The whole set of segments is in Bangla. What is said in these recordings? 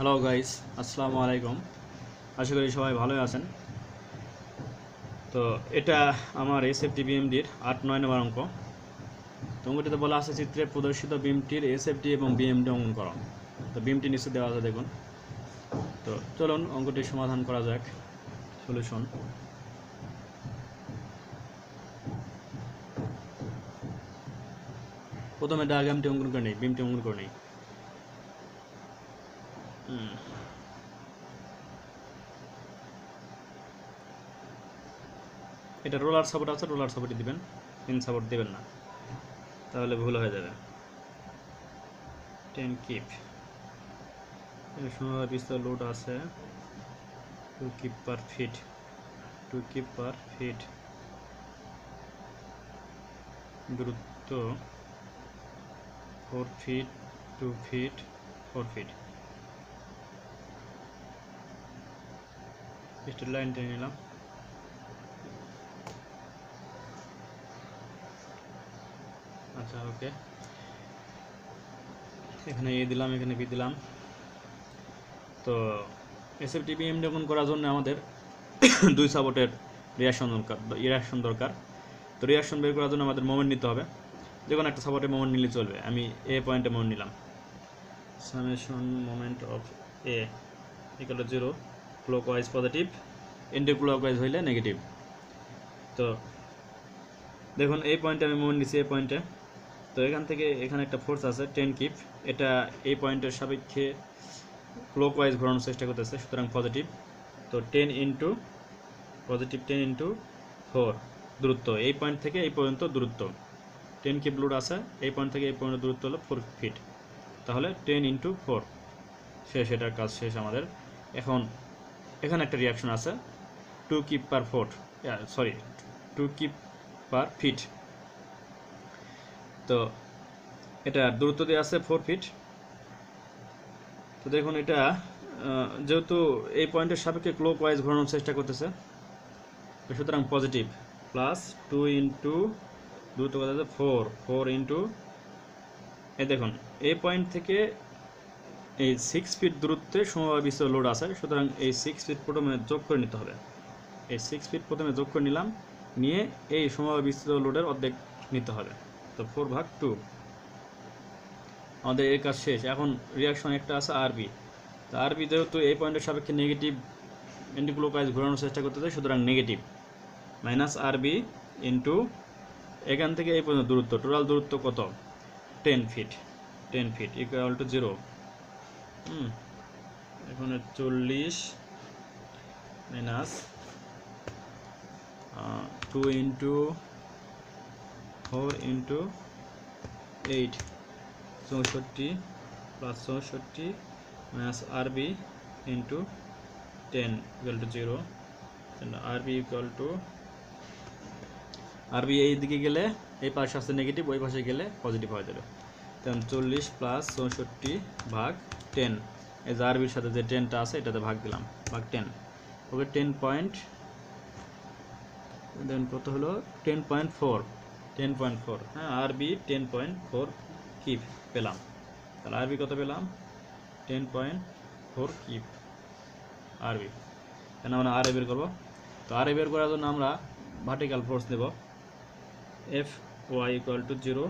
হ্যালো গাইস আসসালামু আলাইকুম আশা করি সবাই ভালোই আছেন তো এটা আমার এসএফটি বিএমডির আট নয় নম্বর অঙ্ক তো অঙ্কটিতে বলা আছে চিত্রে প্রদর্শিত বিএমটির এসএফটি এবং বিএমডি অঙ্কন করো তো বিএমটি নিশ্চয় দেওয়া আছে দেখুন তো চলুন অঙ্কটি সমাধান করা যাক সলিউশন প্রথমে ডায়াগ্রামটি অঙ্কন করে নিই বিএমটি অঙ্কন করে নিই Hmm. এটা রোলার সাপোর্ট আছে রোলার সাপোর্টই দিবেন পিন সাপোর্ট দিবেন না তাহলে ভুল হয়ে যাবে টেন কিপ ষোলো বিস্তর লোড আছে two kip per feet two kip per feet দূরত্ব four feet two feet four feet steel লাইনটা নিলাম আচ্ছা ওকে এখানে এ দিলাম এখানে বি দিলাম তো এস এফ এসএফটিপি এমডেকন করার জন্য আমাদের দুই সাপোর্টের রিয়াকশন দরকার রিয়াকশন দরকার তো রিয়াকশন বের করার জন্য আমাদের মোমেন্ট নিতে হবে যে কোনো একটা সাপোর্টে মোমেন্ট নিলে চলবে আমি এ পয়েন্টে মোমেন্ট নিলাম summation moment of A equal zero clockwise positive anti clockwise হইলে নেগেটিভ তো দেখুন এই পয়েন্টে আমি মন নিচ্ছি এই পয়েন্টে তো এখান থেকে এখানে একটা ফোর্স আছে টেন কিপ এটা এই পয়েন্টের সাপেক্ষে ক্লকওয়াইজ ঘোরানোর চেষ্টা করতেছে সুতরাং পজিটিভ তো ten into positive ten into four দূরত্ব এই পয়েন্ট থেকে এই পর্যন্ত দূরত্ব টেন কিপ লোড আছে এই পয়েন্ট থেকে এই পর্যন্ত দূরত্ব হলো ফোর ফিট তাহলে টেন ইন্টু ফোর শেষ এটার কাজ শেষ আমাদের এখন এখানে একটা রিয়াকশন আছে two kip per foot sorry two kip per feet তো এটা দূরত্ব দিয়ে আছে ফোর ফিট তো দেখুন এটা যেহেতু এই পয়েন্টের সাপেক্ষে ক্লোক ওয়াইজ ঘোরানোর চেষ্টা করতেছে সুতরাং পজিটিভ প্লাস টু ইন্টু দূরত্ব কথা ফোর ফোর ইন্টু এ দেখুন এই পয়েন্ট থেকে এই সিক্স ফিট দূরত্বে সমবায় বিস্তর লোড আছে সুতরাং এই সিক্স ফিট প্রথমে যোগ করে নিতে হবে এই সিক্স ফিট প্রথমে যোগ করে নিলাম নিয়ে এই সমবায় বিস্তৃত লোডের অর্ধেক নিতে হবে তো ফোর ভাগ টু আমাদের এর কাজ শেষ এখন রিয়াকশন একটা আছে আরবি তো আরবি যেহেতু এই পয়েন্টের সাপেক্ষে নেগেটিভ অ্যান্টিক্লোকাইজ ঘোরানোর চেষ্টা করতে চাই সুতরাং নেগেটিভ মাইনাস আরবি ইন্টু এখান থেকে এই পর্যন্ত দূরত্ব টোটাল দূরত্ব কত ten feet ten feet equal to zero hmm এখানে চল্লিশ minus two into four into eight চৌষট্টি প্লাস চৌষট্টি minus R B into ten equal to zero R B equal to R B এই দিকে গেলে এই পাশে আসছে নেগেটিভ ওই পাশে গেলে পজিটিভ হয়ে যাবে তেমন চল্লিশ প্লাস চৌষট্টি ভাগ টেন এই যে আরবির সাথে যে টেনটা আছে এটাতে ভাগ দিলাম ভাগ ten okay ten point then কত হলো ten point four ten point four হ্যাঁ R B ten point four keep পেলাম তাহলে আরবি কত পেলাম টেন পয়েন্ট ফোর কিপ আরবি কেন আমরা আরে বের করবো তো আরে বের করার জন্য আমরা ভার্টিক্যাল ফোর্স দেব F Y equal to zero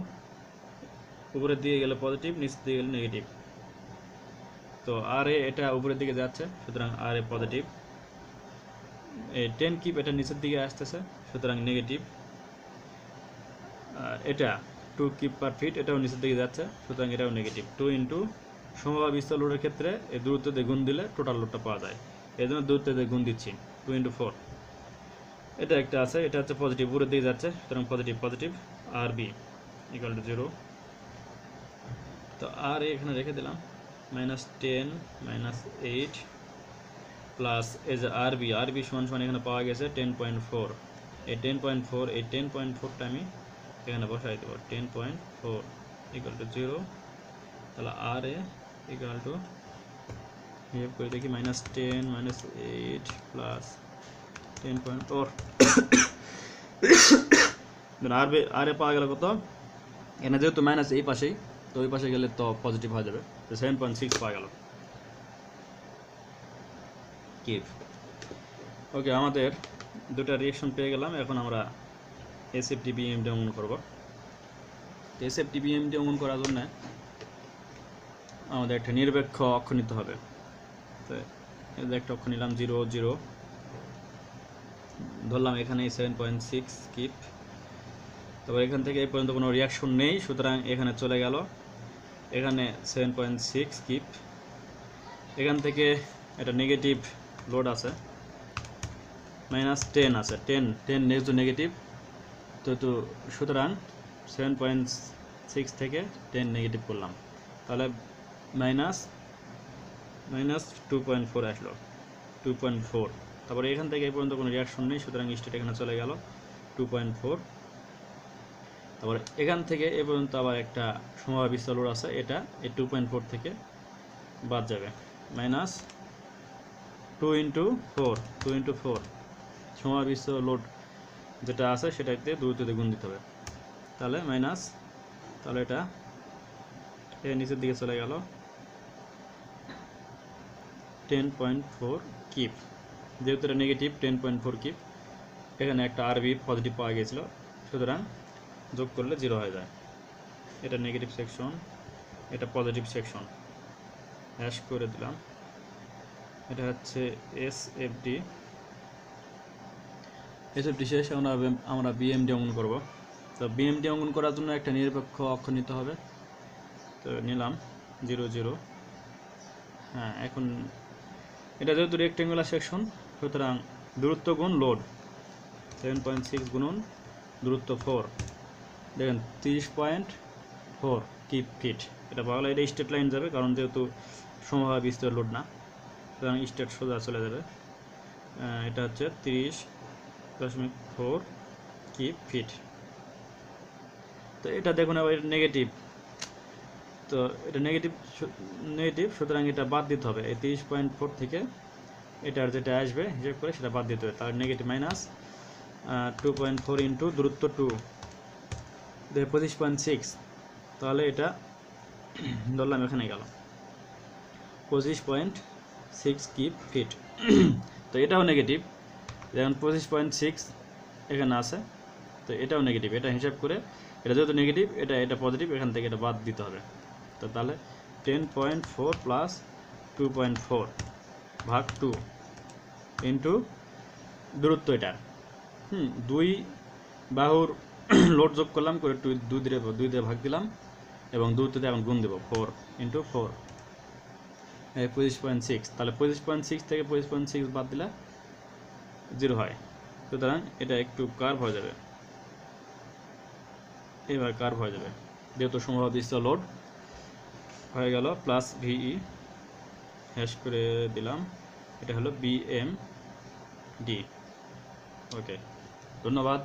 উপরের দিকে গেলে পজিটিভ নিচের দিকে গেলে নেগেটিভ তো আর এ এটা উপরের দিকে যাচ্ছে সুতরাং আর এ পজিটিভ এই টেন কিপ এটা নিচের দিকে আসতেছে সুতরাং নেগেটিভ আর এটা টু কিপ পার ফিট এটাও নিচের দিকে যাচ্ছে সুতরাং এটাও নেগেটিভ টু ইন্টু সমভাব বিস্তার লোডের ক্ষেত্রে এই দূরত্ব দিয়ে গুণ দিলে টোটাল লোডটা পাওয়া যায় এই জন্য দূরত্ব দিয়ে গুণ দিচ্ছি টু ইন্টু ফোর এটা একটা আছে এটা হচ্ছে পজিটিভ উপরের দিকে যাচ্ছে সুতরাং positive positive R B equal to zero तो आर एखे रेखे दिल minus ten minus eight plus एज आर बी आर बी समान समान एखे पावा गया टेन पॉइंट फोर ए टेन पॉइंट फोर ए टेन पॉइंट फोर टाइम एखे बसा दे ten point four equal to zero तेल आर एक्ल टू कर देखी minus ten minus eight plus ten point four R R पावा गल कत तो, एने जो तो माइनस ए पास তো ওই পাশে গেলে তো পজিটিভ হয়ে যাবে তো সেভেন পয়েন্ট সিক্স পাওয়া গেল কিভ ওকে আমাদের দুটা রিয়েকশন পেয়ে গেলাম এখন আমরা এম ডি অঙ্গন করবো এসএফ ডি অঙ্গন করার জন্য আমাদের একটা নিরপেক্ষ অক্ষ নিতে হবে তো একটা অক্ষ নিলাম জিরো জিরো ধরলাম এখানে সেভেন পয়েন্ট সিক্স কিপ তারপর এখান থেকে এই পর্যন্ত কোনো রিয়াকশন নেই সুতরাং এখানে চলে গেল এখানে সেভেন পয়েন্ট সিক্স কিপ এখান থেকে এটা নেগেটিভ লোড আছে মাইনাস টেন আছে টেন টেন নেক্সট নেগেটিভ তো তো সুতরাং সেভেন পয়েন্ট সিক্স থেকে টেন নেগেটিভ করলাম তাহলে minus minus two point four আসলো টু পয়েন্ট ফোর তারপরে এখান থেকে এই পর্যন্ত কোনো রিয়াকশন নেই সুতরাং স্টেট এখানে চলে গেল টু পয়েন্ট ফোর তারপর এখান থেকে এ পর্যন্ত আবার একটা সমবায় বিস্তার আছে এটা এই টু পয়েন্ট ফোর থেকে বাদ যাবে minus two into four two into four সময় বিশ্ব লোড যেটা আছে সেটাকে থেকে গুণ দিতে হবে তাহলে মাইনাস তাহলে এটা এ নিচের দিকে চলে গেল টেন পয়েন্ট ফোর কিপ যেহেতু এটা negative ten point four kip এখানে একটা আরবি পজিটিভ পাওয়া গিয়েছিল সুতরাং যোগ করলে জিরো হয়ে যায় এটা নেগেটিভ সেকশন এটা পজিটিভ সেকশন হ্যাশ করে দিলাম এটা হচ্ছে S F D S F D শেষ আমরা আমরা বিএমডি অঙ্কন করব তো বিএমডি অঙ্কন করার জন্য একটা নিরপেক্ষ অক্ষ নিতে হবে তো নিলাম জিরো জিরো হ্যাঁ এখন এটা যেহেতু রেক্টেঙ্গুলার সেকশন সুতরাং দূরত্ব গুণ লোড সেভেন পয়েন্ট সিক্স গুণন দূরত্ব ফোর দেখেন তিরিশ পয়েন্ট ফোর কি ফিট এটা পাওয়া গেলে এটা স্টেট লাইন যাবে কারণ যেহেতু সমভাবে বিস্তর লোড না সুতরাং স্টেট সোজা চলে যাবে এটা হচ্ছে তিরিশ দশমিক ফোর কি ফিট তো এটা দেখুন আবার এটা নেগেটিভ তো এটা নেগেটিভ নেগেটিভ সুতরাং এটা বাদ দিতে হবে এই তিরিশ পয়েন্ট ফোর থেকে এটার যেটা আসবে হিসেব করে সেটা বাদ দিতে হবে তার negative minus two point four into দূরত্ব টু পঁচিশ পয়েন্ট সিক্স তাহলে এটা ধরলাম এখানে গেল পঁচিশ পয়েন্ট সিক্স কিপ ফিট তো এটাও নেগেটিভ যেমন পঁচিশ পয়েন্ট সিক্স এখানে আছে তো এটাও নেগেটিভ এটা হিসাব করে এটা যেহেতু নেগেটিভ এটা এটা পজিটিভ এখান থেকে এটা বাদ দিতে হবে তো তাহলে ten point four plus two point four ভাগ টু ইন্টু দূরত্ব এটা হুম দুই বাহুর লোড যোগ করলাম করে টু দুই দিয়ে দুই দিয়ে ভাগ দিলাম এবং দুইটাতে এখন গুণ দেবো ফোর ইন্টু ফোর পঁচিশ পয়েন্ট সিক্স তাহলে পঁচিশ পয়েন্ট সিক্স থেকে পঁচিশ পয়েন্ট সিক্স বাদ দিলে জিরো হয় সুতরাং এটা একটু কার্ভ হয়ে যাবে এবার কার্ভ হয়ে যাবে যেহেতু সম্ভব দৃশ্য লোড হয়ে গেল প্লাস ভিই হ্যাশ করে দিলাম এটা হলো এম ডি ওকে ধন্যবাদ